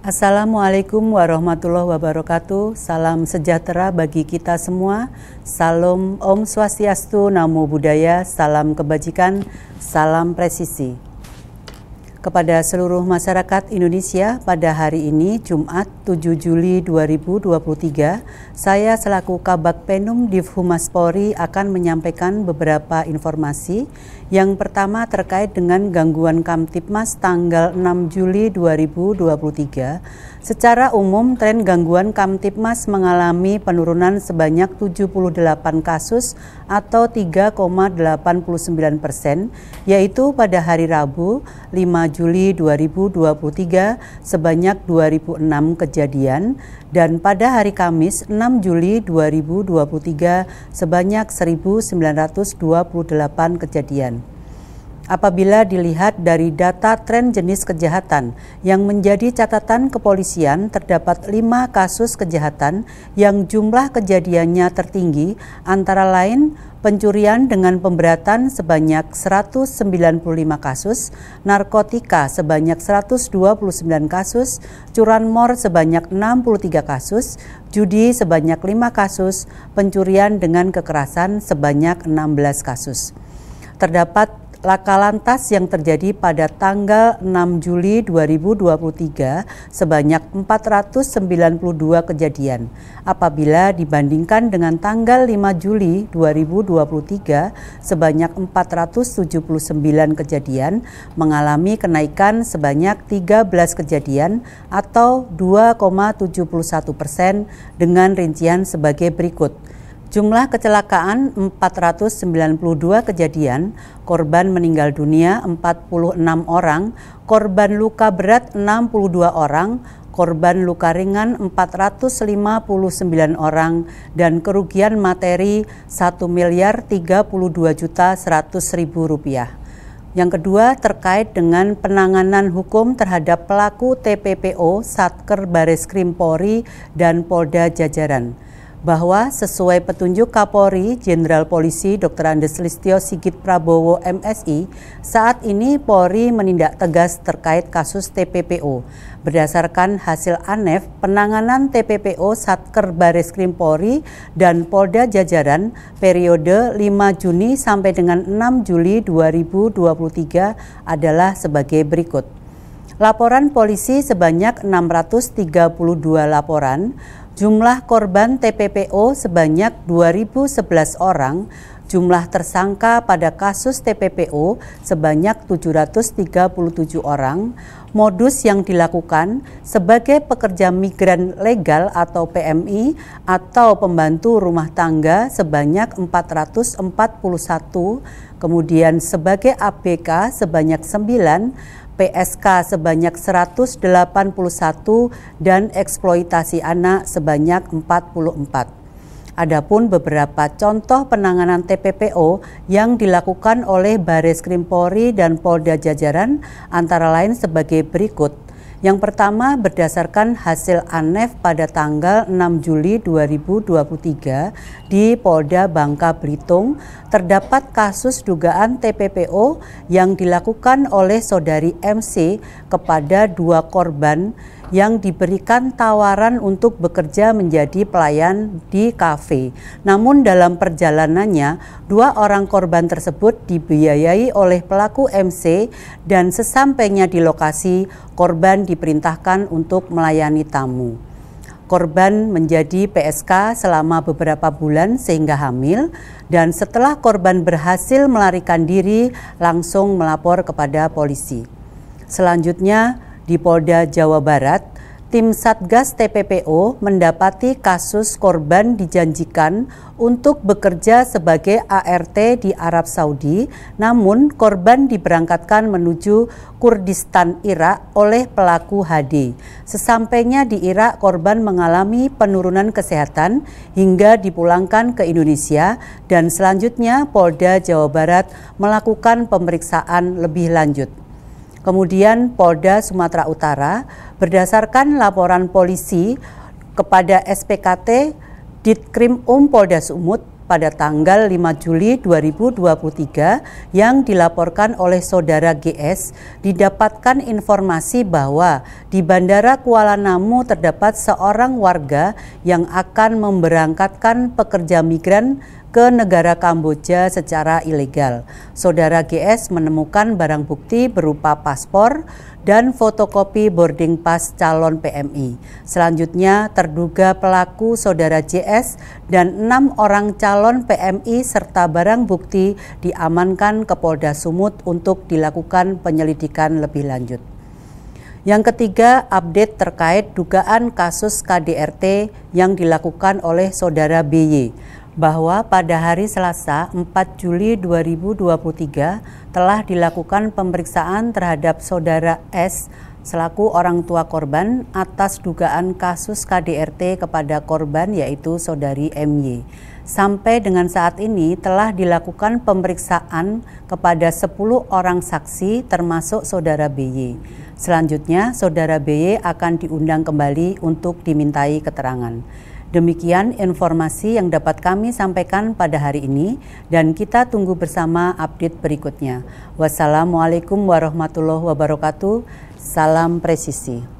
Assalamualaikum warahmatullahi wabarakatuh. Salam sejahtera bagi kita semua. Salam Om Swastiastu, Namo Buddhaya, salam kebajikan, salam presisi kepada seluruh masyarakat Indonesia pada hari ini Jumat 7 Juli 2023, saya selaku Kabak Penum Divhumas Polri akan menyampaikan beberapa informasi. Yang pertama terkait dengan gangguan Kamtipmas tanggal 6 Juli 2023. Secara umum tren gangguan Kamtipmas mengalami penurunan sebanyak 78 kasus atau 3,89 persen, yaitu pada hari Rabu 5 Juli 2023 sebanyak 2006 kejadian dan pada hari Kamis 6 Juli 2023 sebanyak 1928 kejadian. Apabila dilihat dari data tren jenis kejahatan yang menjadi catatan kepolisian, terdapat lima kasus kejahatan yang jumlah kejadiannya tertinggi, antara lain pencurian dengan pemberatan sebanyak 195 kasus, narkotika sebanyak 129 kasus, curanmor sebanyak 63 kasus, judi sebanyak 5 kasus, pencurian dengan kekerasan sebanyak 16 kasus. Terdapat Lakalantas yang terjadi pada tanggal 6 Juli 2023 sebanyak 492 kejadian apabila dibandingkan dengan tanggal 5 Juli 2023 sebanyak 479 kejadian mengalami kenaikan sebanyak 13 kejadian atau 2,71 persen dengan rincian sebagai berikut Jumlah kecelakaan 492 kejadian, korban meninggal dunia 46 orang, korban luka berat 62 orang, korban luka ringan 459 orang, dan kerugian materi 1 miliar 32 juta 100 ribu rupiah. Yang kedua terkait dengan penanganan hukum terhadap pelaku TPPO Satker Baris krimpori, dan Polda Jajaran bahwa sesuai petunjuk Kapolri Jenderal Polisi Dr. Andes Listio Sigit Prabowo MSI, saat ini Polri menindak tegas terkait kasus TPPO. Berdasarkan hasil ANEF, penanganan TPPO Satker Bareskrim Polri dan Polda Jajaran periode 5 Juni sampai dengan 6 Juli 2023 adalah sebagai berikut. Laporan polisi sebanyak 632 laporan, jumlah korban TPPO sebanyak 2011 orang Jumlah tersangka pada kasus TPPO sebanyak 737 orang. Modus yang dilakukan sebagai pekerja migran legal atau PMI atau pembantu rumah tangga sebanyak 441, kemudian sebagai APK sebanyak 9, PSK sebanyak 181 dan eksploitasi anak sebanyak 44. Adapun beberapa contoh penanganan TPPO yang dilakukan oleh Baris Krim Polri dan Polda Jajaran antara lain sebagai berikut. Yang pertama berdasarkan hasil ANEF pada tanggal 6 Juli 2023 di Polda Bangka Belitung terdapat kasus dugaan TPPO yang dilakukan oleh saudari MC kepada dua korban yang diberikan tawaran untuk bekerja menjadi pelayan di kafe. Namun dalam perjalanannya, dua orang korban tersebut dibiayai oleh pelaku MC dan sesampainya di lokasi, korban diperintahkan untuk melayani tamu. Korban menjadi PSK selama beberapa bulan sehingga hamil dan setelah korban berhasil melarikan diri langsung melapor kepada polisi. Selanjutnya, di Polda Jawa Barat, tim Satgas TPPO mendapati kasus korban dijanjikan untuk bekerja sebagai ART di Arab Saudi, namun korban diberangkatkan menuju Kurdistan Irak oleh pelaku HD. Sesampainya di Irak, korban mengalami penurunan kesehatan hingga dipulangkan ke Indonesia dan selanjutnya Polda Jawa Barat melakukan pemeriksaan lebih lanjut. Kemudian Polda Sumatera Utara berdasarkan laporan polisi kepada SPKT Ditkrim Um Polda Sumut pada tanggal 5 Juli 2023 yang dilaporkan oleh saudara GS didapatkan informasi bahwa di Bandara Kuala Namu terdapat seorang warga yang akan memberangkatkan pekerja migran ke negara Kamboja secara ilegal. Saudara GS menemukan barang bukti berupa paspor dan fotokopi boarding pass calon PMI. Selanjutnya terduga pelaku saudara JS dan enam orang calon PMI serta barang bukti diamankan ke Polda Sumut untuk dilakukan penyelidikan lebih lanjut. Yang ketiga, update terkait dugaan kasus KDRT yang dilakukan oleh saudara BY bahwa pada hari Selasa 4 Juli 2023 telah dilakukan pemeriksaan terhadap saudara S selaku orang tua korban atas dugaan kasus KDRT kepada korban yaitu saudari MY. Sampai dengan saat ini telah dilakukan pemeriksaan kepada 10 orang saksi termasuk saudara BY. Selanjutnya saudara BY akan diundang kembali untuk dimintai keterangan. Demikian informasi yang dapat kami sampaikan pada hari ini dan kita tunggu bersama update berikutnya. Wassalamualaikum warahmatullahi wabarakatuh. Salam presisi.